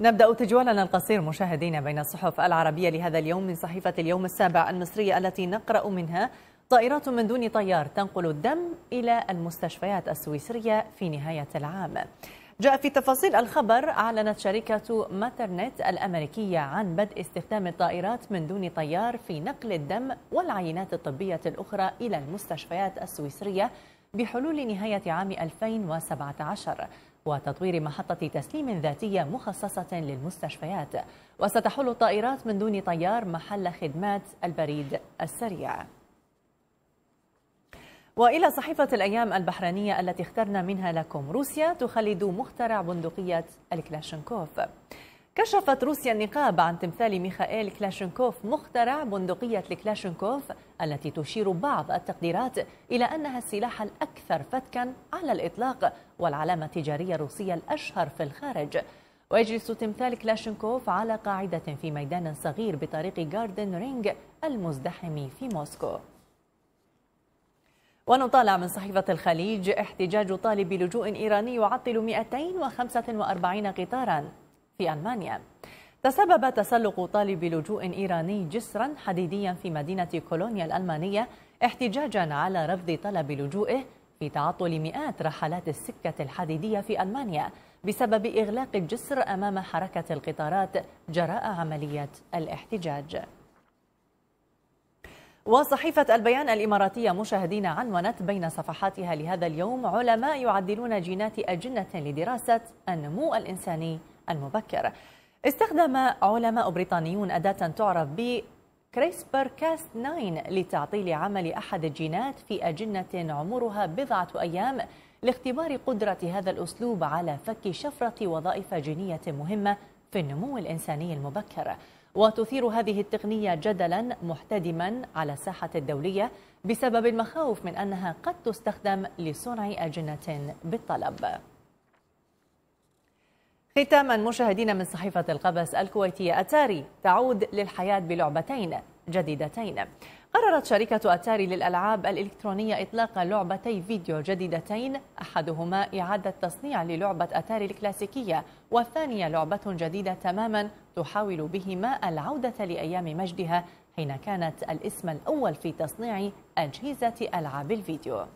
نبدأ تجوالنا القصير مشاهدينا بين الصحف العربية لهذا اليوم من صحيفة اليوم السابع المصرية التي نقرأ منها طائرات من دون طيار تنقل الدم إلى المستشفيات السويسرية في نهاية العام جاء في تفاصيل الخبر أعلنت شركة ماترنت الأمريكية عن بدء استخدام الطائرات من دون طيار في نقل الدم والعينات الطبية الأخرى إلى المستشفيات السويسرية بحلول نهاية عام 2017 وتطوير محطة تسليم ذاتية مخصصة للمستشفيات وستحل الطائرات من دون طيار محل خدمات البريد السريع وإلى صحيفة الأيام البحرينية التي اخترنا منها لكم روسيا تخلد مخترع بندقية الكلاشنكوف كشفت روسيا النقاب عن تمثال ميخائيل كلاشنكوف مخترع بندقية الكلاشنكوف التي تشير بعض التقديرات إلى أنها السلاح الأكثر فتكا على الإطلاق والعلامة التجارية الروسية الأشهر في الخارج ويجلس تمثال كلاشنكوف على قاعدة في ميدان صغير بطريق جاردن رينج المزدحم في موسكو ونطالع من صحيفة الخليج احتجاج طالب لجوء إيراني يعطل 245 قطاراً في ألمانيا تسبب تسلق طالب لجوء إيراني جسرا حديديا في مدينة كولونيا الألمانية احتجاجا على رفض طلب لجوئه في تعطل مئات رحلات السكة الحديدية في ألمانيا بسبب إغلاق الجسر أمام حركة القطارات جراء عملية الاحتجاج وصحيفة البيان الإماراتية مشاهدين عنونت بين صفحاتها لهذا اليوم علماء يعدلون جينات أجنة لدراسة النمو الإنساني المبكر استخدم علماء بريطانيون أداة تعرف ب كريسبر كاس 9 لتعطيل عمل أحد الجينات في أجنة عمرها بضعة أيام لاختبار قدرة هذا الأسلوب على فك شفرة وظائف جينية مهمة في النمو الإنساني المبكر وتثير هذه التقنية جدلا محتدما على الساحة الدولية بسبب المخاوف من أنها قد تستخدم لصنع أجنة بالطلب ختاما مشاهدينا من صحيفة القبس الكويتية أتاري تعود للحياة بلعبتين جديدتين قررت شركة أتاري للألعاب الإلكترونية إطلاق لعبتي فيديو جديدتين أحدهما إعادة تصنيع للعبة أتاري الكلاسيكية والثانية لعبة جديدة تماما تحاول بهما العودة لأيام مجدها حين كانت الاسم الأول في تصنيع أجهزة ألعاب الفيديو